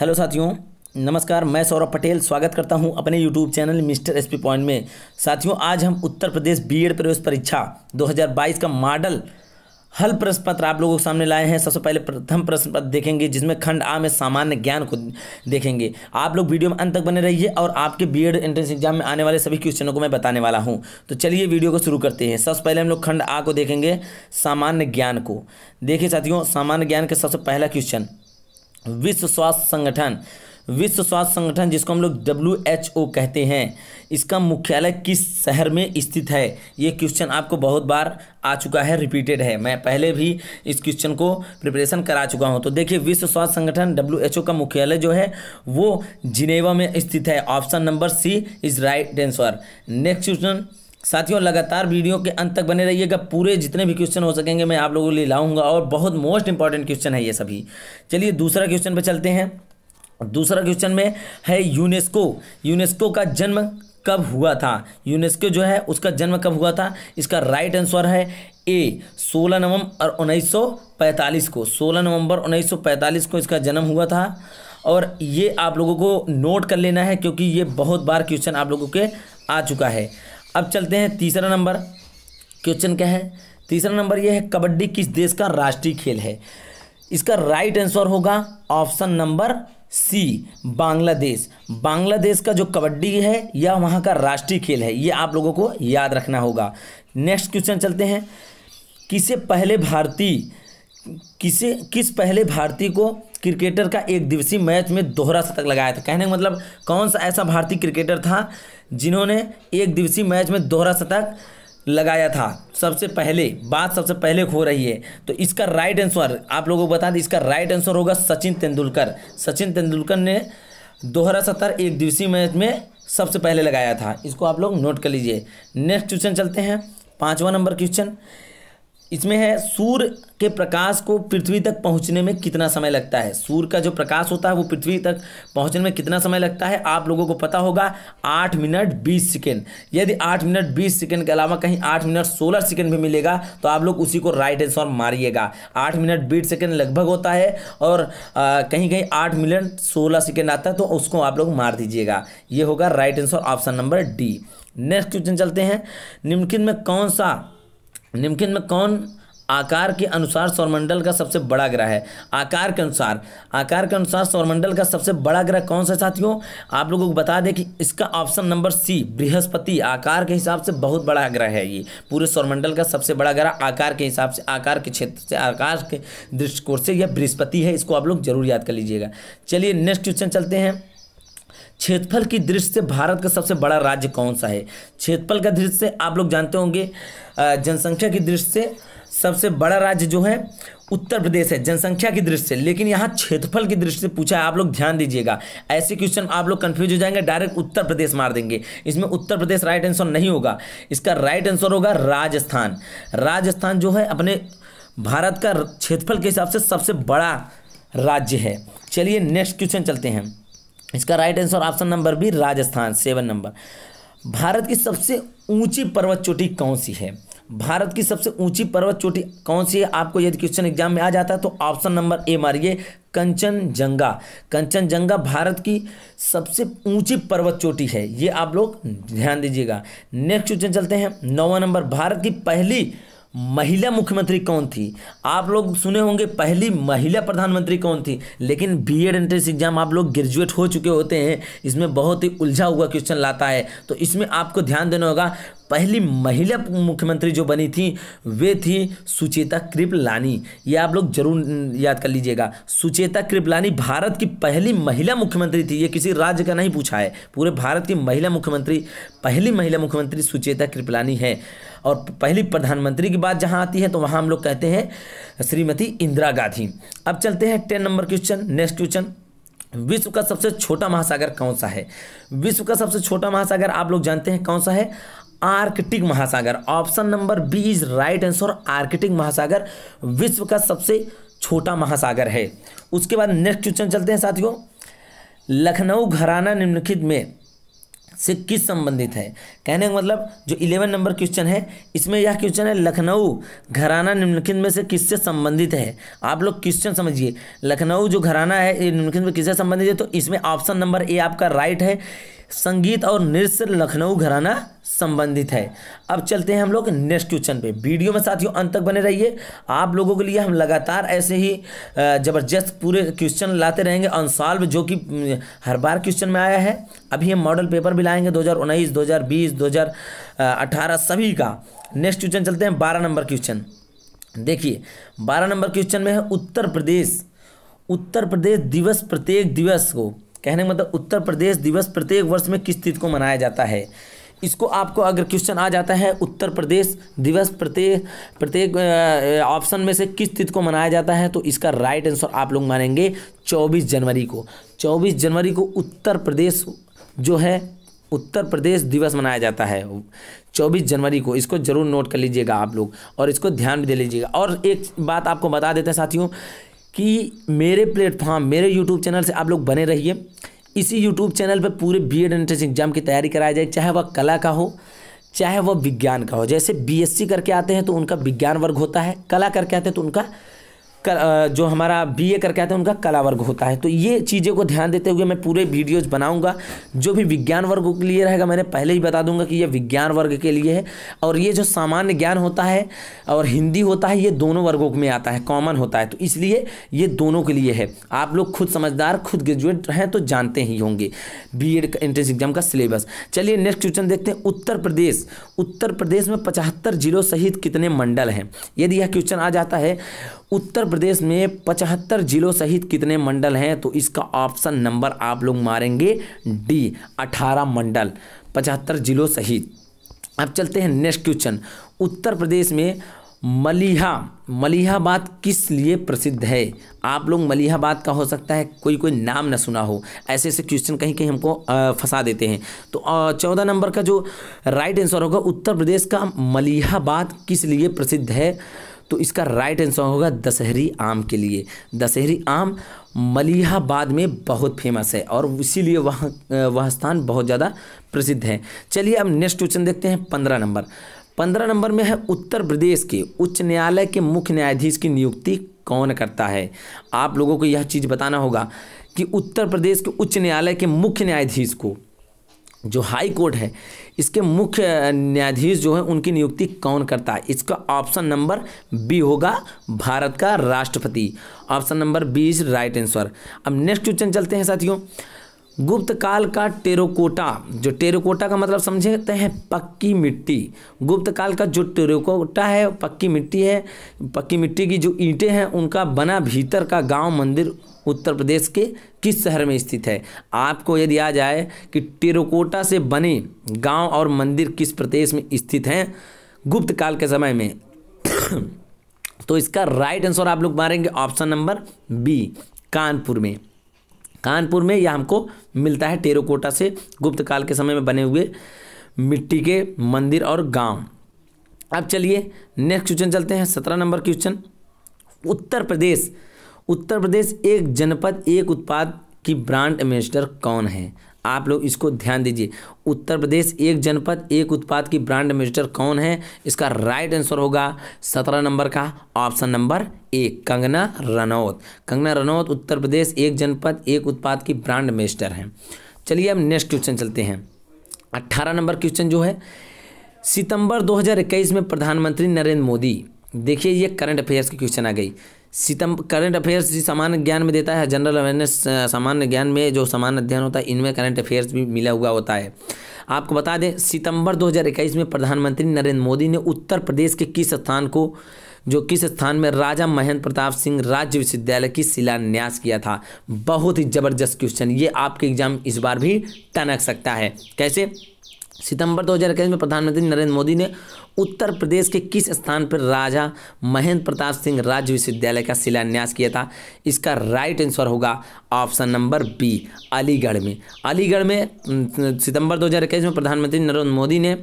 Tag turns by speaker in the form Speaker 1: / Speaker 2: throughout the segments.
Speaker 1: hello साथियों नमस्कार मैं सौरभ पटेल स्वागत करता हूं अपने YouTube channel mister SP point में साथियों आज हम उत्तर प्रदेश बीएड प्रवेश परीक्षा 2022 का मॉडल हल प्रश्न पत्र आप लोगों के सामने लाए हैं सबसे पहले प्रथम प्रश्न पत्र देखेंगे जिसमें खंड आ में सामान्य ज्ञान को देखेंगे आप लोग वीडियो में अंत तक बने रहिए और आपके बीएड एंट्रेंस एग्जाम में आने वाले सभी क्वेश्चनों को मैं बताने वाला हूं तो चलिए वीडियो को शुरू करते हैं सबसे पहले हम लोग खंड आ को देखेंगे सामान्य ज्ञान को देखिए साथियों सामान्य ज्ञान का सबसे पहला क्वेश्चन विश्व स्वास्थ्य संगठन विश्व स्वास्थ्य संगठन जिसको हम लोग डब्ल्यू एच ओ कहते हैं इसका मुख्यालय किस शहर में स्थित है ये क्वेश्चन आपको बहुत बार आ चुका है रिपीटेड है मैं पहले भी इस क्वेश्चन को प्रिपरेशन करा चुका हूँ तो देखिए विश्व स्वास्थ्य संगठन डब्ल्यू एच ओ का मुख्यालय जो है वो जिनेवा में स्थित है option number C is right answer next question साथियों लगातार वीडियो के अंत तक बने रहिएगा पूरे जितने भी क्वेश्चन हो सकेंगे मैं आप लोगों के लिए लाऊंगा और बहुत मोस्ट इंपॉर्टेंट क्वेश्चन है ये सभी चलिए दूसरा क्वेश्चन पर चलते हैं दूसरा क्वेश्चन में है यूनेस्को यूनेस्को का जन्म कब हुआ था यूनेस्को जो है उसका जन्म कब हुआ था इसका राइट आंसर है ए 16 नवंबर 1945 को 16 नवंबर 1945 को इसका जन्म हुआ था और ये आप लोगों को नोट कर लेना है क्योंकि ये बहुत बार क्वेश्चन आप लोगों के आ चुका है अब चलते हैं तीसरा नंबर क्वेश्चन क्या है तीसरा नंबर यह है कबड्डी किस देश का राष्ट्रीय खेल है इसका राइट आंसर होगा option number C Bangladesh Bangladesh का जो कबड्डी है यह वहाँ का राष्ट्रीय खेल है ये आप लोगों को याद रखना होगा नेक्स्ट क्वेश्चन चलते हैं किसे पहले भारतीय किसे किस पहले भारतीय को क्रिकेटर का एक दिवसीय मैच में दोहरा शतक लगाया था कहने का मतलब कौन सा ऐसा भारतीय क्रिकेटर था जिन्होंने एक दिवसीय मैच में दोहरा शतक लगाया था सबसे पहले बात सबसे पहले हो रही है तो इसका राइट आंसर आप लोगों को बता दें इसका राइट आंसर होगा सचिन तेंदुलकर सचिन तेंदुलकर ने दोहरा सत्तर एक दिवसीय मैच में सबसे पहले लगाया था इसको आप लोग नोट कर लीजिए नेक्स्ट क्वेश्चन चलते हैं पाँचवा नंबर क्वेश्चन इसमें है सूर्य के प्रकाश को पृथ्वी तक पहुंचने में कितना समय लगता है सूर्य का जो प्रकाश होता है वो पृथ्वी तक पहुंचने में कितना समय लगता है आप लोगों को पता होगा आठ मिनट बीस सेकेंड यदि आठ मिनट बीस सेकेंड के अलावा कहीं आठ मिनट सोलह सेकेंड भी मिलेगा तो आप लोग उसी को राइट आंसर मारिएगा आठ मिनट बीस सेकेंड लगभग होता है और आ, कहीं कहीं आठ मिनट सोलह सेकेंड आता है तो उसको आप लोग मार दीजिएगा ये होगा right answer option number D next question चलते हैं निम्नलिखित में कौन सा निम्नलिखित में कौन आकार के अनुसार सौरमंडल का सबसे बड़ा ग्रह है आकार के अनुसार आकार के अनुसार सौरमंडल का सबसे बड़ा ग्रह कौन सा साथियों आप लोगों को बता दें कि इसका ऑप्शन नंबर सी बृहस्पति आकार के हिसाब से बहुत बड़ा ग्रह है ये पूरे सौरमंडल का सबसे बड़ा ग्रह आकार के हिसाब से आकार के क्षेत्र से आकार के दृष्टिकोण से यह बृहस्पति है इसको आप लोग जरूर याद कर लीजिएगा चलिए नेक्स्ट क्वेश्चन चलते हैं क्षेत्रफल की दृष्टि से भारत का सबसे बड़ा राज्य कौन सा है क्षेत्रफल का दृष्टि से आप लोग जानते होंगे जनसंख्या की दृष्टि से सबसे बड़ा राज्य जो है उत्तर प्रदेश है जनसंख्या की दृष्टि से लेकिन यहाँ क्षेत्रफल की दृष्टि से पूछा है आप लोग ध्यान दीजिएगा ऐसे क्वेश्चन आप लोग कंफ्यूज हो जाएंगे डायरेक्ट उत्तर प्रदेश मार देंगे इसमें उत्तर प्रदेश राइट आंसर नहीं होगा इसका राइट आंसर होगा राजस्थान राजस्थान जो है अपने भारत का क्षेत्रफल के हिसाब से सबसे बड़ा राज्य है चलिए नेक्स्ट क्वेश्चन चलते हैं इसका right answer option number B Rajasthan seven number Bharat की सबसे ऊंची पर्वत चोटी कौन सी है भारत की सबसे ऊंची पर्वत चोटी कौन सी है आपको यदि क्वेश्चन एग्जाम में आ जाता है तो ऑप्शन नंबर ए मारिए कंचनजंगा कंचनजंगा भारत की सबसे ऊंची पर्वत चोटी है ये आप लोग ध्यान दीजिएगा नेक्स्ट क्वेश्चन चलते हैं नौवा नंबर भारत की पहली महिला मुख्यमंत्री कौन थी आप लोग सुने होंगे पहली महिला प्रधानमंत्री कौन थी लेकिन बी एड एंट्रेंस एग्जाम आप लोग ग्रेजुएट हो चुके होते हैं इसमें बहुत ही उलझा हुआ क्वेश्चन लाता है तो इसमें आपको ध्यान देना होगा पहली महिला मुख्यमंत्री जो बनी थी वे थी सुचेता कृपलानी ये आप लोग जरूर याद कर लीजिएगा सुचेता कृपलानी भारत की पहली महिला मुख्यमंत्री थी ये किसी राज्य का नहीं पूछा है पूरे भारत की महिला मुख्यमंत्री पहली महिला मुख्यमंत्री सुचेता कृपलानी है और पहली प्रधानमंत्री की बात जहाँ आती है तो वहाँ हम लोग कहते हैं श्रीमती इंदिरा गांधी अब चलते हैं ten number question next question विश्व का सबसे छोटा महासागर कौन सा है विश्व का सबसे छोटा महासागर आप लोग जानते हैं कौन सा है आर्कटिक महासागर option number B is right answer Arctic महासागर विश्व का सबसे छोटा महासागर है उसके बाद नेक्स्ट क्वेश्चन चलते हैं साथियों लखनऊ घराना निम्नलिखित में से किस संबंधित है कहने का मतलब जो इलेवन नंबर क्वेश्चन है इसमें यह क्वेश्चन है लखनऊ घराना निम्नलिखित में से किससे संबंधित है आप लोग क्वेश्चन समझिए लखनऊ जो घराना है निम्नलिखित में किससे संबंधित है तो इसमें ऑप्शन नंबर ए आपका राइट है संगीत और नृत्य लखनऊ घराना संबंधित है अब चलते हैं हम लोग नेक्स्ट क्वेश्चन पे वीडियो में साथियों अंत तक बने रहिए आप लोगों के लिए हम लगातार ऐसे ही ज़बरदस्त पूरे क्वेश्चन लाते रहेंगे अनसॉल्व जो कि हर बार क्वेश्चन में आया है अभी हम मॉडल पेपर भी लाएंगे 2019 2020 2018 सभी का नेक्स्ट क्वेश्चन चलते हैं बारह नंबर क्वेश्चन देखिए बारह नंबर क्वेश्चन में है उत्तर प्रदेश उत्तर प्रदेश दिवस प्रत्येक दिवस को कहने का मतलब उत्तर प्रदेश दिवस प्रत्येक वर्ष में किस तिथि को मनाया जाता है इसको आपको अगर क्वेश्चन आ जाता है उत्तर प्रदेश दिवस प्रत्येक प्रत्येक ऑप्शन में से किस तिथि को मनाया जाता है तो इसका राइट आंसर आप लोग मानेंगे 24 जनवरी को 24 जनवरी को उत्तर प्रदेश जो है उत्तर प्रदेश दिवस मनाया जाता है 24 जनवरी को इसको ज़रूर नोट कर लीजिएगा आप लोग और इसको ध्यान भी दे लीजिएगा और एक बात आपको बता देते हैं साथियों कि मेरे प्लेटफॉर्म मेरे यूट्यूब चैनल से आप लोग बने रहिए इसी यूट्यूब चैनल पर पूरे बी एड एंट्रेंस एग्जाम की तैयारी कराई जाए चाहे वह कला का हो चाहे वह विज्ञान का हो जैसे सी करके आते हैं तो उनका विज्ञान वर्ग होता है कला करके आते हैं तो उनका कर, जो हमारा बीए करके आते हैं उनका कला वर्ग होता है तो ये चीज़ें को ध्यान देते हुए मैं पूरे वीडियोज बनाऊंगा जो भी विज्ञान वर्ग के लिए रहेगा मैंने पहले ही बता दूंगा कि ये विज्ञान वर्ग के लिए है और ये जो सामान्य ज्ञान होता है और हिंदी होता है ये दोनों वर्गों में आता है कॉमन होता है तो इसलिए ये दोनों के लिए है आप लोग खुद समझदार खुद ग्रेजुएट हैं तो जानते ही होंगे बी एड एंट्रेंस एग्जाम का सिलेबस चलिए नेक्स्ट क्वेश्चन देखते हैं उत्तर प्रदेश उत्तर प्रदेश में पचहत्तर जिलों सहित कितने मंडल हैं यदि यह क्वेश्चन आ जाता है उत्तर प्रदेश में पचहत्तर जिलों सहित कितने मंडल हैं तो इसका ऑप्शन नंबर आप लोग मारेंगे डी अठारह मंडल पचहत्तर जिलों सहित अब चलते हैं नेक्स्ट क्वेश्चन उत्तर प्रदेश में मलिहा मलिहाबाद किस लिए प्रसिद्ध है आप लोग मलिहाबाद का हो सकता है कोई कोई नाम ना सुना हो ऐसे ऐसे क्वेश्चन कहीं कहीं हमको फंसा देते हैं तो चौदह नंबर का जो राइट आंसर होगा उत्तर प्रदेश का मलिहाबाद किस लिए प्रसिद्ध है तो इसका राइट आंसर होगा दशहरी आम के लिए दशहरी आम मलिहाबाद में बहुत फेमस है और इसीलिए वह वह स्थान बहुत ज़्यादा प्रसिद्ध है चलिए अब नेक्स्ट क्वेश्चन देखते हैं पंद्रह नंबर पंद्रह नंबर में है उत्तर प्रदेश के उच्च न्यायालय के मुख्य न्यायाधीश की नियुक्ति कौन करता है आप लोगों को यह चीज़ बताना होगा कि उत्तर प्रदेश के उच्च न्यायालय के मुख्य न्यायाधीश को जो हाई कोर्ट है इसके मुख्य न्यायाधीश जो है उनकी नियुक्ति कौन करता है इसका ऑप्शन नंबर बी होगा भारत का राष्ट्रपति option number B is right answer अब नेक्स्ट क्वेश्चन चलते हैं साथियों गुप्त काल का टेरोकोटा जो टेरोकोटा का मतलब समझते हैं पक्की मिट्टी गुप्त काल का जो टेरोकोटा है पक्की मिट्टी है पक्की मिट्टी की जो ईंटें हैं उनका बना भीतर का गांव मंदिर उत्तर प्रदेश के किस शहर में स्थित है आपको यदि आ जाए कि टेरोकोटा से बने गांव और मंदिर किस प्रदेश में स्थित हैं गुप्त काल के समय में तो इसका राइट आंसर आप लोग मारेंगे ऑप्शन नंबर बी कानपुर में कानपुर में यह हमको मिलता है टेरोकोटा से गुप्त काल के समय में बने हुए मिट्टी के मंदिर और गांव अब चलिए नेक्स्ट क्वेश्चन चलते हैं सत्रह नंबर क्वेश्चन उत्तर प्रदेश उत्तर प्रदेश एक जनपद एक उत्पाद की ब्रांड एम्बेसडर कौन है आप लोग इसको ध्यान दीजिए उत्तर प्रदेश एक जनपद एक उत्पाद की ब्रांड एम्बेसडर कौन है इसका राइट आंसर होगा सत्रह नंबर का ऑप्शन नंबर एक कंगना रनौत कंगना रनौत उत्तर प्रदेश एक जनपद एक उत्पाद की ब्रांड एम्बेसडर हैं चलिए अब नेक्स्ट क्वेश्चन चलते हैं अट्ठारह नंबर क्वेश्चन जो है सितंबर 2021 में प्रधानमंत्री नरेंद्र मोदी देखिए ये करंट अफेयर्स की क्वेश्चन आ गई सितम करंट अफेयर्स जी सामान्य ज्ञान में देता है जनरल अवेयरनेस सामान्य ज्ञान में जो सामान्य अध्ययन होता है इनमें करंट अफेयर्स भी मिला हुआ होता है आपको बता दें सितंबर 2021 में प्रधानमंत्री नरेंद्र मोदी ने उत्तर प्रदेश के किस स्थान को जो किस स्थान में राजा महेंद्र प्रताप सिंह राज्य विश्वविद्यालय की शिलान्यास किया था बहुत ही ज़बरदस्त क्वेश्चन ये आपके एग्जाम इस बार भी टनक सकता है कैसे सितंबर 2021 में प्रधानमंत्री नरेंद्र मोदी ने उत्तर प्रदेश के किस स्थान पर राजा महेंद्र प्रताप सिंह राज्य विश्वविद्यालय का शिलान्यास किया था इसका राइट आंसर होगा ऑप्शन नंबर बी अलीगढ़ में अलीगढ़ में सितंबर 2021 में प्रधानमंत्री नरेंद्र मोदी ने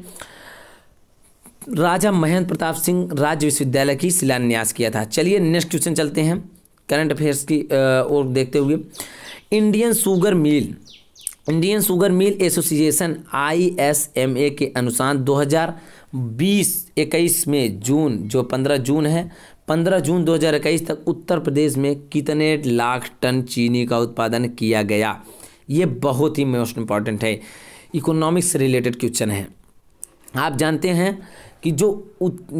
Speaker 1: राजा महेंद्र प्रताप सिंह राज्य विश्वविद्यालय की शिलान्यास किया था चलिए नेक्स्ट क्वेश्चन चलते हैं करंट अफेयर्स की ओर देखते हुए Indian sugar mill Indian sugar mill association A के अनुसार 2020 21 में जून जो 15 जून है 15 जून 2021 तक उत्तर प्रदेश में कितने लाख टन चीनी का उत्पादन किया गया ये बहुत ही मोस्ट इम्पॉर्टेंट है इकोनॉमिक्स से रिलेटेड क्वेश्चन है आप जानते हैं कि जो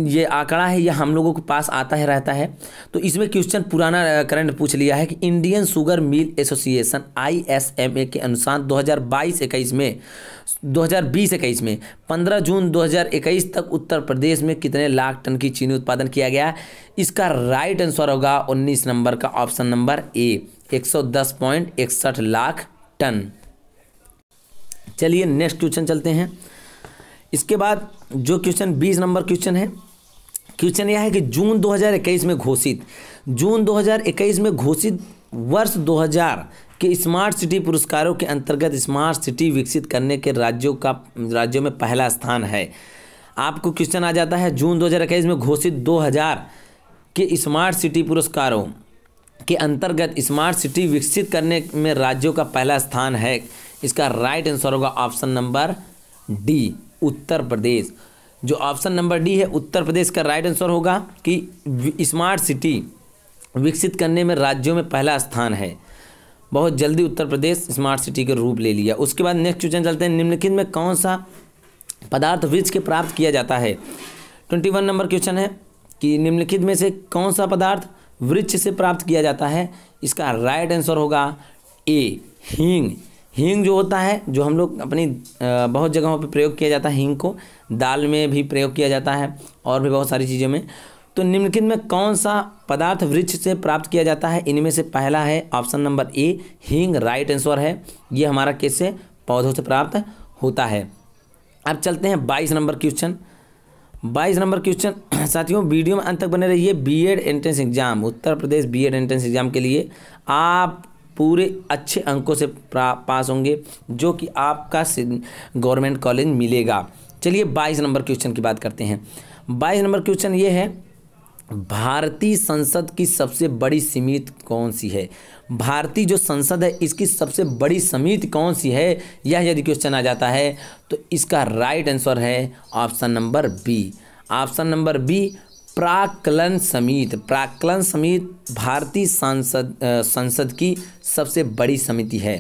Speaker 1: ये आंकड़ा है यह हम लोगों के पास आता है रहता है तो इसमें क्वेश्चन पुराना करंट पूछ लिया है कि Indian sugar mill association ISMA के अनुसार 2022-21 में 2020-21 में 15 जून 2021 तक उत्तर प्रदेश में कितने लाख टन की चीनी उत्पादन किया गया इसका राइट आंसर होगा उन्नीस नंबर का ऑप्शन नंबर ए एक लाख टन चलिए नेक्स्ट क्वेश्चन चलते हैं इसके बाद जो क्वेश्चन बीस नंबर क्वेश्चन है क्वेश्चन यह है कि जून 2021 में घोषित जून 2021 में घोषित वर्ष 2000 के स्मार्ट सिटी पुरस्कारों के अंतर्गत स्मार्ट सिटी विकसित करने के राज्यों का राज्यों में पहला स्थान है आपको क्वेश्चन आ जाता है जून 2021 में घोषित 2000 के स्मार्ट सिटी पुरस्कारों के अंतर्गत स्मार्ट सिटी विकसित करने में राज्यों का पहला स्थान है इसका राइट आंसर होगा option number D Uttar Pradesh जो ऑप्शन नंबर डी है उत्तर प्रदेश का राइट आंसर होगा कि स्मार्ट सिटी विकसित करने में राज्यों में पहला स्थान है बहुत जल्दी उत्तर प्रदेश स्मार्ट सिटी के रूप ले लिया उसके बाद नेक्स्ट क्वेश्चन चलते हैं निम्नलिखित में कौन सा पदार्थ वृक्ष के प्राप्त किया जाता है ट्वेंटी वन नंबर क्वेश्चन है कि निम्नलिखित में से कौन सा पदार्थ वृक्ष से प्राप्त किया जाता है इसका राइट आंसर होगा ए हींग हींग जो होता है जो हम लोग अपनी बहुत जगहों पर प्रयोग किया जाता है हींग को दाल में भी प्रयोग किया जाता है और भी बहुत सारी चीज़ों में तो निम्नलिखित में कौन सा पदार्थ वृक्ष से प्राप्त किया जाता है इनमें से पहला है ऑप्शन नंबर ए हींग राइट आंसर है ये हमारा किससे पौधों से प्राप्त होता है अब चलते हैं बाईस नंबर क्वेश्चन बाईस नंबर क्वेश्चन साथियों वीडियो में अंत तक बने रहिए B Ed entrance exam Uttar Pradesh B Ed entrance exam के लिए आप पूरे अच्छे अंकों से पास होंगे जो कि आपका गवर्नमेंट कॉलेज मिलेगा चलिए बाईस नंबर क्वेश्चन की बात करते हैं बाईस नंबर क्वेश्चन ये है भारतीय संसद की सबसे बड़ी समिति कौन सी है भारतीय जो संसद है इसकी सबसे बड़ी समिति कौन सी है यह यदि क्वेश्चन आ जाता है तो इसका राइट आंसर है option number B option number B प्राकलन समित प्राकलन समित भारतीय सांसद संसद की सबसे बड़ी समिति है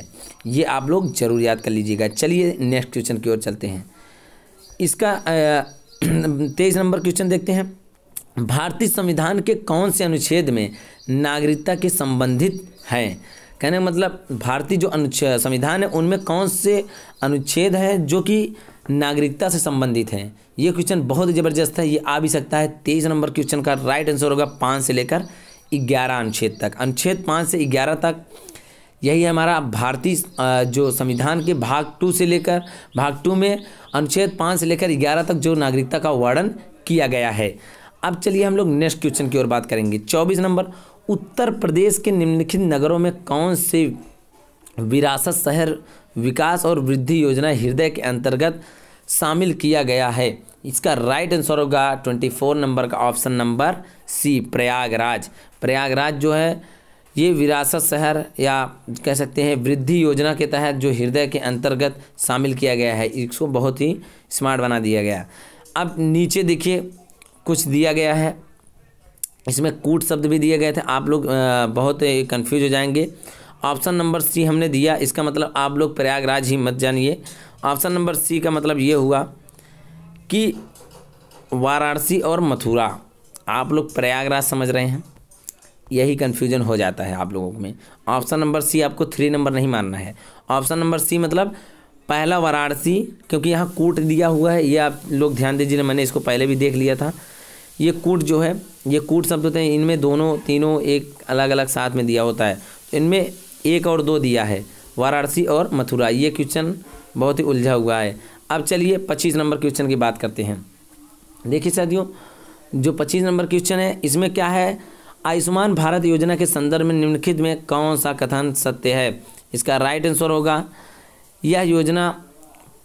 Speaker 1: ये आप लोग जरूर याद कर लीजिएगा चलिए नेक्स्ट क्वेश्चन की ओर चलते हैं इसका तेईस नंबर क्वेश्चन देखते हैं भारतीय संविधान के कौन से अनुच्छेद में नागरिकता के संबंधित हैं कहने मतलब भारतीय जो अनुच्छेद संविधान है उनमें कौन से अनुच्छेद हैं जो कि नागरिकता से संबंधित हैं ये क्वेश्चन बहुत ही ज़बरदस्त है ये आ भी सकता है तेईस नंबर क्वेश्चन का राइट आंसर होगा पाँच से लेकर ग्यारह अनुच्छेद तक अनुच्छेद पाँच से ग्यारह तक यही हमारा भारतीय जो संविधान के भाग टू से लेकर भाग टू में अनुच्छेद पाँच से लेकर ग्यारह तक जो नागरिकता का वर्णन किया गया है अब चलिए हम लोग नेक्स्ट क्वेश्चन की ओर बात करेंगे चौबीस नंबर उत्तर प्रदेश के निम्नलिखित नगरों में कौन से विरासत शहर विकास और वृद्धि योजना हृदय के अंतर्गत शामिल किया गया है इसका राइट आंसर होगा ट्वेंटी फोर नंबर का option number C Prayagraj Prayagraj जो है ये विरासत शहर या कह सकते हैं वृद्धि योजना के तहत जो हृदय के अंतर्गत शामिल किया गया है इसको बहुत ही स्मार्ट बना दिया गया अब नीचे देखिए कुछ दिया गया है इसमें कूट शब्द भी दिए गए थे आप लोग बहुत कन्फ्यूज हो जाएंगे ऑप्शन नंबर सी हमने दिया इसका मतलब आप लोग प्रयागराज ही मत जानिए ऑप्शन नंबर सी का मतलब ये हुआ कि वाराणसी और मथुरा आप लोग प्रयागराज समझ रहे हैं यही कन्फ्यूजन हो जाता है आप लोगों में ऑप्शन नंबर सी आपको थ्री नंबर नहीं मानना है ऑप्शन नंबर सी मतलब पहला वाराणसी क्योंकि यहाँ कूट दिया हुआ है ये आप लोग ध्यान दीजिए मैंने इसको पहले भी देख लिया था ये कूट जो है ये कूट शब्द होते हैं इनमें दोनों तीनों एक अलग अलग साथ में दिया होता है इनमें एक और दो दिया है वाराणसी और मथुरा ये क्वेश्चन बहुत ही उलझा हुआ है अब चलिए पच्चीस नंबर क्वेश्चन की बात करते हैं देखिए साथियों जो पच्चीस नंबर क्वेश्चन है इसमें क्या है आयुष्मान भारत योजना के संदर्भ में निम्नलिखित में कौन सा कथन सत्य है इसका राइट आंसर होगा यह योजना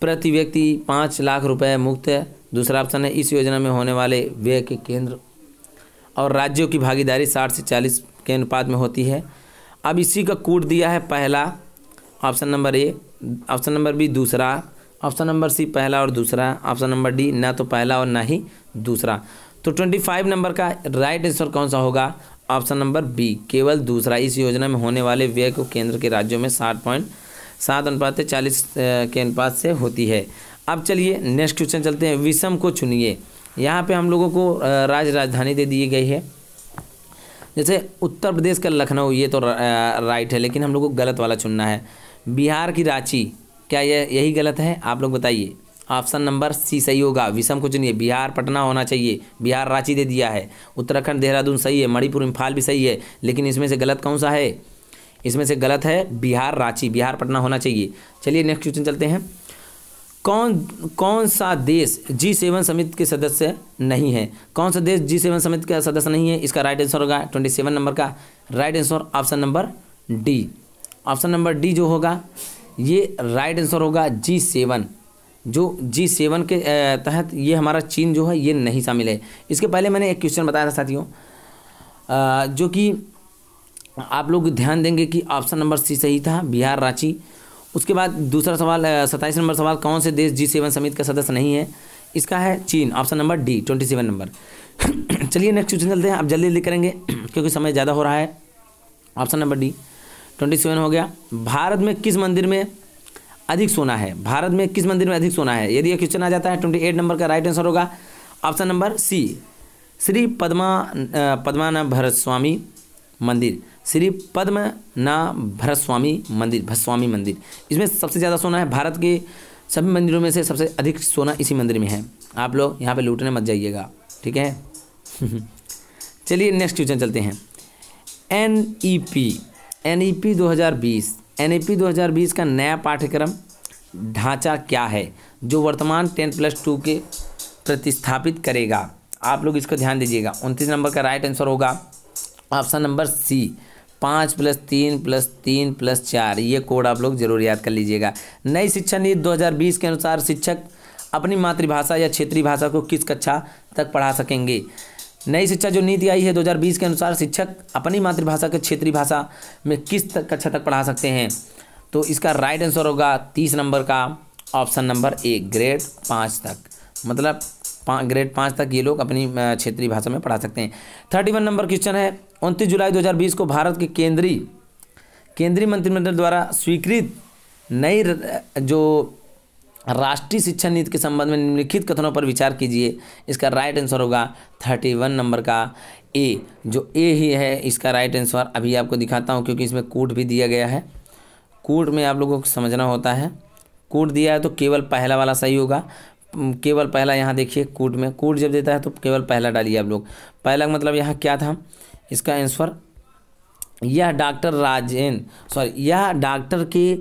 Speaker 1: प्रति व्यक्ति पाँच लाख रुपए मुक्त है दूसरा ऑप्शन है इस योजना में होने वाले व्यय के केंद्र और राज्यों की भागीदारी साठ से चालीस के अनुपात में होती है अब इसी का कूट दिया है पहला option number A option number B दूसरा ऑप्शन नंबर सी पहला और दूसरा ऑप्शन नंबर डी ना तो पहला और ना ही दूसरा तो ट्वेंटी फाइव नंबर का राइट आंसर कौन सा होगा ऑप्शन नंबर बी केवल दूसरा इस योजना में होने वाले व्यय को केंद्र के राज्यों में साठ पॉइंट सात अनुपात चालीस के अनुपात से होती है अब चलिए नेक्स्ट क्वेश्चन चलते हैं विषम को चुनिए यहाँ पे हम लोगों को राज्य राजधानी दे दी गई है जैसे उत्तर प्रदेश का लखनऊ ये तो राइट है लेकिन हम लोग को गलत वाला चुनना है बिहार की रांची क्या ये यही गलत है आप लोग बताइए ऑप्शन नंबर सी सही होगा विषम को चुनिए बिहार पटना होना चाहिए बिहार रांची दे दिया है उत्तराखंड देहरादून सही है मणिपुर इम्फाल भी सही है लेकिन इसमें से गलत कौन सा है इसमें से गलत है बिहार रांची बिहार पटना होना चाहिए चलिए नेक्स्ट क्वेश्चन चलते हैं कौन कौन सा देश जी सेवन समिति के सदस्य नहीं है कौन सा देश जी सेवन समिति का सदस्य नहीं है इसका राइट आंसर होगा ट्वेंटी सेवन नंबर का right answer option number D option number D जो होगा ये राइट आंसर होगा जी सेवन जो जी सेवन के तहत ये हमारा चीन जो है ये नहीं शामिल है इसके पहले मैंने एक क्वेश्चन बताया था साथियों जो कि आप लोग ध्यान देंगे कि ऑप्शन नंबर सी सही था बिहार रांची उसके बाद दूसरा सवाल सत्ताईस नंबर सवाल कौन से देश जी सेवन समिति का सदस्य नहीं है इसका है चीन option number D twenty seven number चलिए नेक्स्ट क्वेश्चन चलते हैं आप जल्दी जल्दी करेंगे क्योंकि समय ज़्यादा हो रहा है option number D twenty seven हो गया भारत में किस मंदिर में अधिक सोना है भारत में किस मंदिर में अधिक सोना है यदि यह क्वेश्चन आ जाता है ट्वेंटी एट नंबर का राइट आंसर होगा option number C Shri Padma Padmanabha Swami मंदिर श्री पद्मनाभ स्वामी मंदिर भस्वामी मंदिर इसमें सबसे ज़्यादा सोना है भारत के सभी मंदिरों में से सबसे अधिक सोना इसी मंदिर में है आप लोग यहाँ पे लूटने मत जाइएगा ठीक है चलिए नेक्स्ट क्वेश्चन चलते हैं N E P N E P दो हज़ार बीस एन ई पी दो हज़ार बीस का नया पाठ्यक्रम ढांचा क्या है जो वर्तमान टेन प्लस टू के प्रतिस्थापित करेगा आप लोग इसको ध्यान दीजिएगा उनतीस नंबर का राइट आंसर होगा ऑप्शन नंबर सी पाँच प्लस तीन प्लस तीन प्लस चार ये कोड आप लोग जरूर याद कर लीजिएगा नई शिक्षा नीति 2020 के अनुसार शिक्षक अपनी मातृभाषा या क्षेत्रीय भाषा को किस कक्षा तक पढ़ा सकेंगे नई शिक्षा जो नीति आई है 2020 के अनुसार शिक्षक अपनी मातृभाषा के क्षेत्रीय भाषा में किस तक कक्षा तक पढ़ा सकते हैं तो इसका राइट आंसर होगा तीस नंबर का ऑप्शन नंबर ए ग्रेड पाँच तक मतलब ग्रेड पाँच तक ये लोग अपनी क्षेत्रीय भाषा में पढ़ा सकते हैं थर्टी वन नंबर क्वेश्चन है उनतीस जुलाई 2020 को भारत के केंद्रीय केंद्रीय मंत्रिमंडल द्वारा स्वीकृत नई जो राष्ट्रीय शिक्षा नीति के संबंध में निम्नलिखित कथनों पर विचार कीजिए इसका राइट आंसर होगा थर्टी वन नंबर का ए जो ए ही है इसका राइट आंसर अभी आपको दिखाता हूँ क्योंकि इसमें कूट भी दिया गया है कूट में आप लोगों को समझना होता है कूट दिया है तो केवल पहला वाला सही होगा केवल पहला यहाँ देखिए कूट में कूट जब देता है तो केवल पहला डालिए आप लोग पहला मतलब यहाँ क्या था इसका आंसर यह डॉक्टर राजेन सॉरी यह डॉक्टर के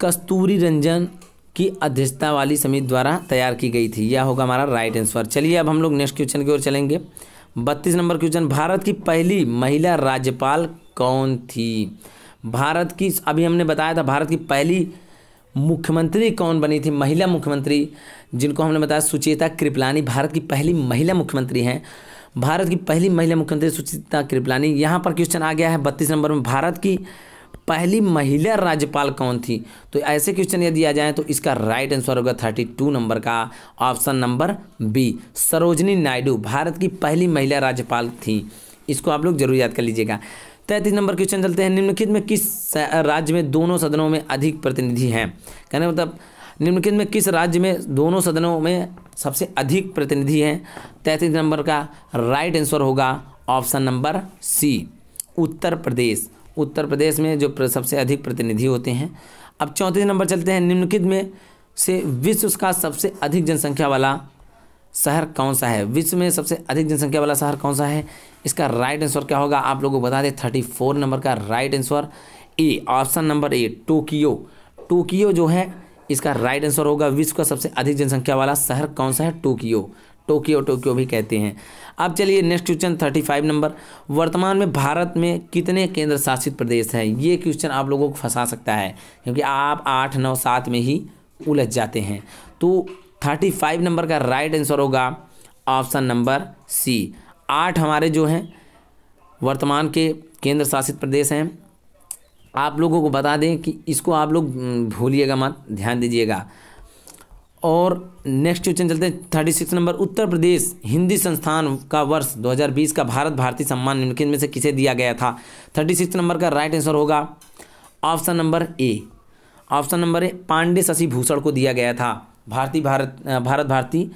Speaker 1: कस्तूरी रंजन की अध्यक्षता वाली समिति द्वारा तैयार की गई थी यह होगा हमारा राइट आंसर चलिए अब हम लोग नेक्स्ट क्वेश्चन की ओर चलेंगे बत्तीस नंबर क्वेश्चन भारत की पहली महिला राज्यपाल कौन थी भारत की अभी हमने बताया था भारत की पहली मुख्यमंत्री कौन बनी थी महिला मुख्यमंत्री जिनको हमने बताया सुचेता कृपलानी भारत की पहली महिला मुख्यमंत्री हैं भारत की पहली महिला मुख्यमंत्री सुचेता कृपलानी यहाँ पर क्वेश्चन आ गया है बत्तीस नंबर में भारत की पहली महिला राज्यपाल कौन थी तो ऐसे क्वेश्चन यदि आ जाए तो इसका राइट आंसर होगा थर्टी टू नंबर का option number B Sarojini Naidu Bharat की पहली महिला राज्यपाल थी इसको आप लोग जरूर याद कर लीजिएगा तैतीस नंबर क्वेश्चन चलते हैं निम्नलिखित में किस राज्य में दोनों सदनों में अधिक प्रतिनिधि हैं कहने मतलब निम्नलिखित में किस राज्य में दोनों सदनों में सबसे अधिक प्रतिनिधि हैं तैंतीस नंबर का राइट आंसर होगा option number C Uttar Pradesh Uttar Pradesh में जो सबसे अधिक प्रतिनिधि होते हैं अब चौंतीस नंबर चलते हैं निम्नलिखित में से विश्व का सबसे अधिक जनसंख्या वाला शहर कौन सा है विश्व में सबसे अधिक जनसंख्या वाला शहर कौन सा है इसका राइट आंसर क्या होगा आप लोगों को बता दें थर्टी फोर नंबर का right answer A option number A Tokyo Tokyo जो है इसका राइट आंसर होगा विश्व का सबसे अधिक जनसंख्या वाला शहर कौन सा है टोक्यो टोक्यो टोक्यो भी कहते हैं अब चलिए next question thirty five number वर्तमान में भारत में कितने केंद्र शासित प्रदेश हैं ये क्वेश्चन आप लोगों को फंसा सकता है क्योंकि आप आठ नौ सात में ही उलझ जाते हैं तो थर्टी फाइव नंबर का राइट आंसर होगा ऑप्शन नंबर सी आठ हमारे जो हैं वर्तमान के केंद्र शासित प्रदेश हैं आप लोगों को बता दें कि इसको आप लोग भूलिएगा मत ध्यान दीजिएगा और नेक्स्ट क्वेश्चन चलते हैं thirty six number Uttar Pradesh Hindi संस्थान का वर्ष 2020 का भारत भारती सम्मान निम्नलिखित में से किसे दिया गया था थर्टी सिक्स नंबर का राइट आंसर होगा option number A option number A Pandey Shashi Bhushan को दिया गया था भारती भारत भारत भारती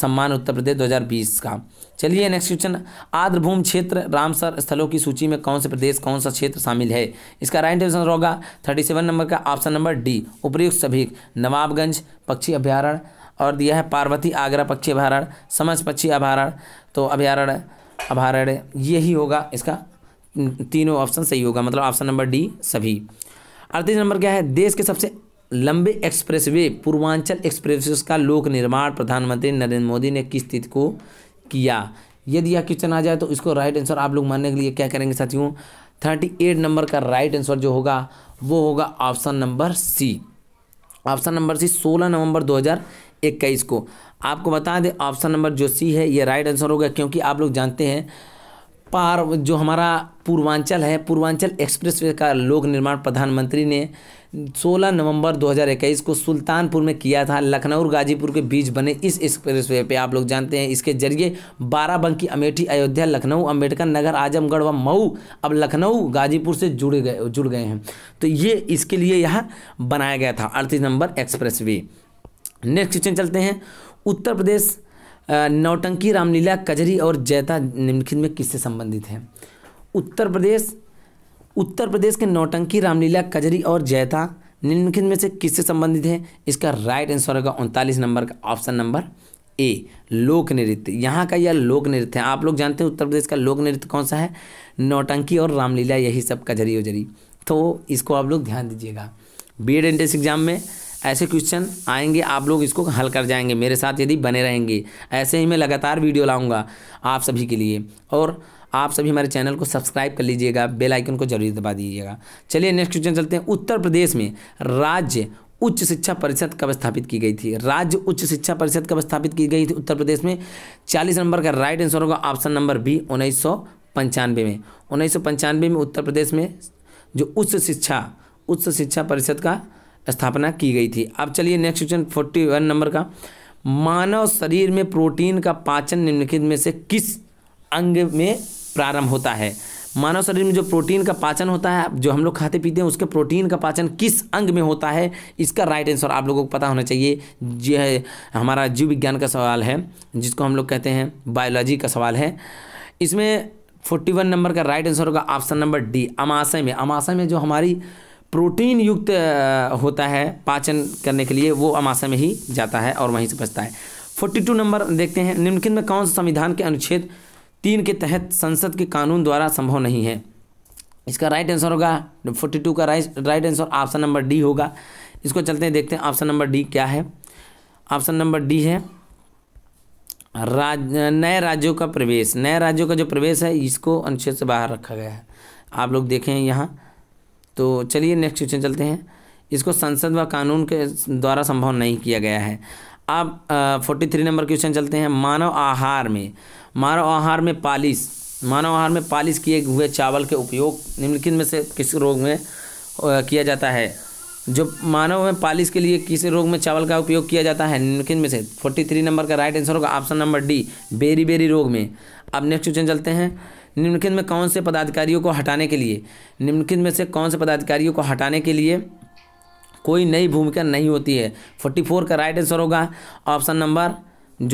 Speaker 1: सम्मान उत्तर प्रदेश 2020 का चलिए नेक्स्ट क्वेश्चन आर्द्रभूमि क्षेत्र रामसर स्थलों की सूची में कौन से प्रदेश कौन सा क्षेत्र शामिल है इसका राइट आंसर होगा 37 नंबर का ऑप्शन नंबर डी उपयुक्त सभी नवाबगंज पक्षी अभ्यारण्य और दिया है पार्वती आगरा पक्षी अभ्यारण समझ पक्षी अभ्यारण तो अभ्यारण्य अभ्यारण यही होगा इसका तीनों ऑप्शन सही होगा मतलब ऑप्शन नंबर डी सभी अड़तीस नंबर क्या है देश के सबसे लंबे एक्सप्रेसवे पूर्वांचल एक्सप्रेस का लोक निर्माण प्रधानमंत्री नरेंद्र मोदी ने किस तिथि को किया यदि यह क्वेश्चन आ जाए तो इसको राइट आंसर आप लोग मानने के लिए क्या करेंगे साथियों थर्टी एट नंबर का राइट आंसर जो होगा वो होगा option number C option number C सोलह नवंबर दो हज़ार इक्कीस को आपको बता दें ऑप्शन नंबर जो सी है ये राइट आंसर होगा क्योंकि आप लोग जानते हैं पार जो हमारा पूर्वांचल है पूर्वांचल एक्सप्रेसवे का लोक निर्माण प्रधानमंत्री ने 16 नवंबर 2021 को सुल्तानपुर में किया था लखनऊ गाजीपुर के बीच बने इस एक्सप्रेस वे पे आप लोग जानते हैं इसके जरिए बाराबंकी अमेठी अयोध्या लखनऊ अम्बेडकर नगर आजमगढ़ व मऊ अब लखनऊ गाजीपुर से जुड़ गए जुड़ गए हैं तो ये इसके लिए यहाँ बनाया गया था अड़तीस नंबर एक्सप्रेस नेक्स्ट क्वेश्चन चलते हैं उत्तर प्रदेश नौटंकी रामलीला कजरी और जैता निम्नलिखित में किससे संबंधित है उत्तर प्रदेश उत्तर प्रदेश के नौटंकी रामलीला कजरी और जैता निम्नलिखित में से किससे संबंधित है इसका राइट आंसर होगा उनतालीस नंबर का ऑप्शन नंबर ए लोक नृत्य यहाँ का यह लोक नृत्य है आप लोग जानते हैं उत्तर प्रदेश का लोक नृत्य कौन सा है नौटंकी और रामलीला यही सब कजरी उजरी तो इसको आप लोग ध्यान दीजिएगा बी एड एंट्रेंस एग्जाम में ऐसे क्वेश्चन आएंगे आप लोग इसको हल कर जाएंगे मेरे साथ यदि बने रहेंगे ऐसे ही मैं लगातार वीडियो लाऊंगा आप सभी के लिए और आप सभी हमारे चैनल को सब्सक्राइब कर लीजिएगा बेल आइकन को जरूर दबा दीजिएगा चलिए नेक्स्ट क्वेश्चन चलते हैं उत्तर प्रदेश में राज्य उच्च शिक्षा परिषद कब स्थापित की गई थी राज्य उच्च शिक्षा परिषद कब स्थापित की गई थी उत्तर प्रदेश में चालीस नंबर का राइट आंसर होगा ऑप्शन नंबर बी उन्नीस सौ पंचानवे में उन्नीस सौ पंचानवे में उत्तर प्रदेश में जो उच्च शिक्षा उच्च शिक्षा परिषद का स्थापना की गई थी अब चलिए next question forty one number का मानव शरीर में प्रोटीन का पाचन निम्नलिखित में से किस अंग में प्रारंभ होता है मानव शरीर में जो प्रोटीन का पाचन होता है जो हम लोग खाते पीते हैं उसके प्रोटीन का पाचन किस अंग में होता है इसका राइट आंसर आप लोगों को पता होना चाहिए यह हमारा जीव विज्ञान का सवाल है जिसको हम लोग कहते हैं बायोलॉजी का सवाल है इसमें फोर्टी वन नंबर का राइट आंसर होगा ऑप्शन नंबर डी अमाशय में अमाशय में जो हमारी प्रोटीन युक्त होता है पाचन करने के लिए वो अमाशय में ही जाता है और वहीं से बचता है फोर्टी टू नंबर देखते हैं निम्नलिखित में कौन सा संविधान के अनुच्छेद तीन के तहत संसद के कानून द्वारा संभव नहीं है इसका राइट आंसर होगा फोर्टी टू का right right answer option number D होगा इसको चलते हैं देखते हैं ऑप्शन नंबर डी क्या है ऑप्शन नंबर डी है राज नए राज्यों का प्रवेश नए राज्यों का जो प्रवेश है इसको अनुच्छेद से बाहर रखा गया है आप लोग देखें यहाँ तो चलिए नेक्स्ट क्वेश्चन चलते हैं इसको संसद व कानून के द्वारा संभव नहीं किया गया है अब फोर्टी थ्री नंबर क्वेश्चन चलते हैं मानव आहार में मानव आहार में पालिश मानव आहार में पालिश किए हुए चावल के उपयोग निम्नलिखित में से किस रोग में किया जाता है जो मानव में पालिश के लिए किस रोग में चावल का उपयोग किया जाता है निम्नलिखित में से फोर्टी थ्री नंबर का राइट आंसर होगा option number D beriberi रोग में अब नेक्स्ट क्वेश्चन चलते हैं निम्नलिखित में कौन से पदाधिकारियों को हटाने के लिए निम्नलिखित में से कौन से पदाधिकारियों को हटाने के लिए कोई नई भूमिका नहीं होती है फोर्टी फोर का राइट आंसर होगा ऑप्शन नंबर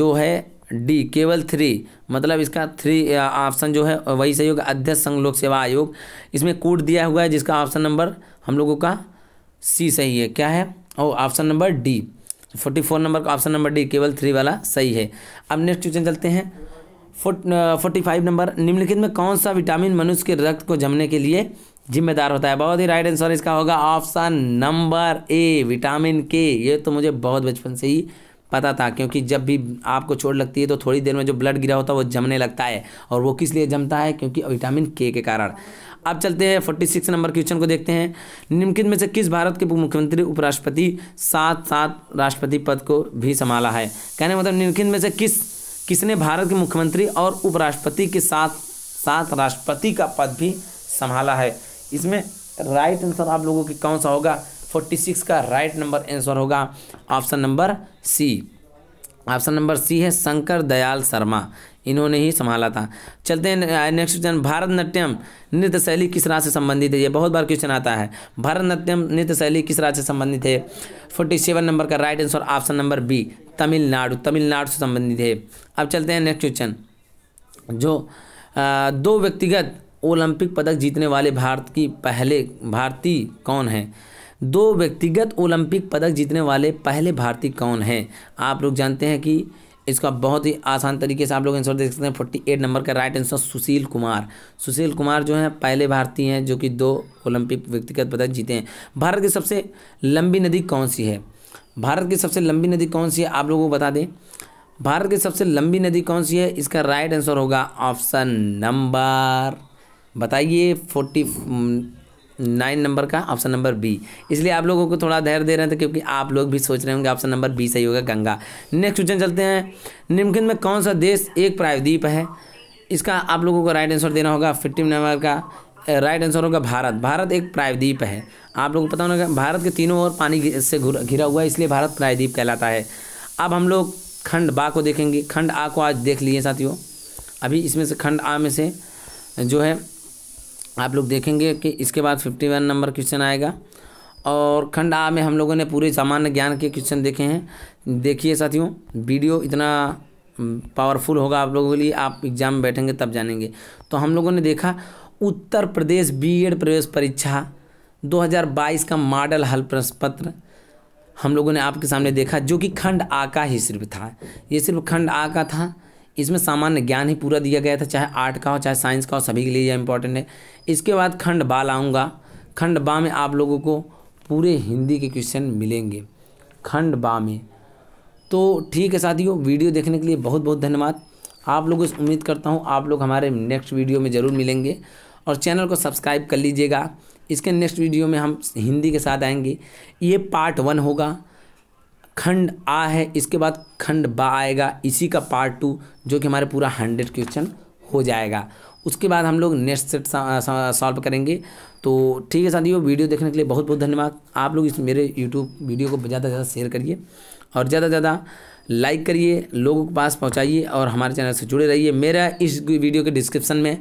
Speaker 1: जो है डी केवल थ्री मतलब इसका थ्री ऑप्शन जो है वही सही होगा अध्यक्ष संघ लोक सेवा आयोग इसमें कूट दिया हुआ है जिसका ऑप्शन नंबर हम लोगों का सी सही है क्या है और option number D forty four number का ऑप्शन नंबर डी केवल थ्री वाला सही है अब नेक्स्ट क्वेश्चन चलते हैं फोर्टी फाइव नंबर निम्नलिखित में कौन सा विटामिन मनुष्य के रक्त को जमने के लिए जिम्मेदार होता है बहुत ही राइट आंसर इसका होगा ऑप्शन नंबर ए विटामिन के ये तो मुझे बहुत बचपन से ही पता था क्योंकि जब भी आपको चोट लगती है तो थोड़ी देर में जो ब्लड गिरा होता है वो जमने लगता है और वो किस लिए जमता है क्योंकि विटामिन के के कारण अब चलते हैं फोर्टी सिक्स नंबर क्वेश्चन को देखते हैं निम्नलिखित में से किस भारत के मुख्यमंत्री उपराष्ट्रपति साथ साथ राष्ट्रपति पद को भी संभाला है कहने मतलब निम्नलिखित में से किस किसने भारत के मुख्यमंत्री और उपराष्ट्रपति के साथ साथ राष्ट्रपति का पद भी संभाला है इसमें राइट आंसर आप लोगों के कौन सा होगा फोर्टी सिक्स का राइट नंबर आंसर होगा option number C option number C है शंकर दयाल शर्मा इन्होंने ही संभाला था चलते हैं नेक्स्ट क्वेश्चन भारत नाट्यम नृत्य शैली किस राज्य से संबंधित है ये बहुत बार क्वेश्चन आता है भारत नाट्यम नृत्य शैली किस राज्य से संबंधित है फोर्टी सेवन नंबर का right answer option number B Tamil Nadu Tamil Nadu से संबंधित है अब चलते हैं नेक्स्ट क्वेश्चन जो आ, दो व्यक्तिगत ओलंपिक पदक जीतने वाले भारत की पहले भारतीय कौन है दो व्यक्तिगत ओलंपिक पदक जीतने वाले पहले भारतीय कौन हैं आप लोग जानते हैं कि इसका बहुत ही आसान तरीके से आप लोग आंसर देख सकते हैं फोर्टी एट नंबर का राइट आंसर सुशील कुमार सुशील कुमार जो हैं पहले भारतीय हैं जो कि दो ओलंपिक व्यक्तिगत पदक जीते हैं भारत की सबसे लंबी नदी कौन सी है भारत की सबसे लंबी नदी कौन सी है आप लोगों को बता दें भारत की सबसे लंबी नदी कौन सी है इसका राइट आंसर होगा ऑप्शन नंबर बताइए फोर्टी नाइन नंबर का ऑप्शन नंबर बी इसलिए आप लोगों को थोड़ा धैर्य दे रहे थे तो क्योंकि आप लोग भी सोच रहे होंगे ऑप्शन नंबर बी सही होगा गंगा नेक्स्ट क्वेश्चन चलते हैं निम्नलिखित में कौन सा देश एक प्रायद्वीप है इसका आप लोगों को राइट आंसर देना होगा फिफ्टीन नंबर का राइट आंसर होगा भारत भारत एक प्रायद्वीप है आप लोगों को पता होगा भारत के तीनों ओर पानी से घिरा हुआ है इसलिए भारत प्रायद्वीप कहलाता है अब हम लोग खंड बा को देखेंगे खंड आ को आज देख लिए साथियों अभी इसमें से खंड आ में से जो है आप लोग देखेंगे कि इसके बाद फिफ्टी वन नंबर क्वेश्चन आएगा और खंड आ में हम लोगों ने पूरे सामान्य ज्ञान के क्वेश्चन देखे हैं देखिए साथियों वीडियो इतना पावरफुल होगा आप लोगों के लिए आप एग्ज़ाम में बैठेंगे तब जानेंगे तो हम लोगों ने देखा उत्तर प्रदेश बीएड प्रवेश परीक्षा 2022 का मॉडल हल प्रश्न पत्र हम लोगों ने आपके सामने देखा जो कि खंड आ का ही सिर्फ था ये सिर्फ खंड आ का था इसमें सामान्य ज्ञान ही पूरा दिया गया था चाहे आर्ट का हो चाहे साइंस का हो सभी के लिए यह इंपॉर्टेंट है इसके बाद खंड बा लाऊँगा खंड बा में आप लोगों को पूरे हिंदी के क्वेश्चन मिलेंगे खंड बा में तो ठीक है साथियों वीडियो देखने के लिए बहुत बहुत धन्यवाद आप लोगों से उम्मीद करता हूँ आप लोग हमारे नेक्स्ट वीडियो में ज़रूर मिलेंगे और चैनल को सब्सक्राइब कर लीजिएगा इसके नेक्स्ट वीडियो में हम हिंदी के साथ आएंगे ये पार्ट वन होगा खंड आ है इसके बाद खंड बा आएगा इसी का पार्ट टू जो कि हमारे पूरा हंड्रेड क्वेश्चन हो जाएगा उसके बाद हम लोग नेक्स्ट सेट सॉल्व करेंगे तो ठीक है साथियों वीडियो देखने के लिए बहुत बहुत धन्यवाद आप लोग इस मेरे यूट्यूब वीडियो को ज़्यादा से ज़्यादा शेयर करिए और ज़्यादा से ज़्यादा लाइक करिए लोगों के पास पहुँचाइए और हमारे चैनल से जुड़े रहिए मेरा इस वीडियो के डिस्क्रिप्शन में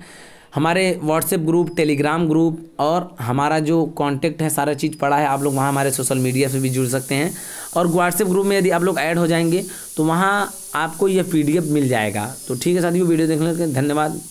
Speaker 1: हमारे व्हाट्सएप ग्रुप टेलीग्राम ग्रुप और हमारा जो कांटेक्ट है सारा चीज़ पड़ा है आप लोग वहाँ हमारे सोशल मीडिया से भी जुड़ सकते हैं और व्हाट्सएप ग्रुप में यदि आप लोग ऐड हो जाएंगे तो वहाँ आपको यह पी मिल जाएगा तो ठीक है साथियों वीडियो देखने के धन्यवाद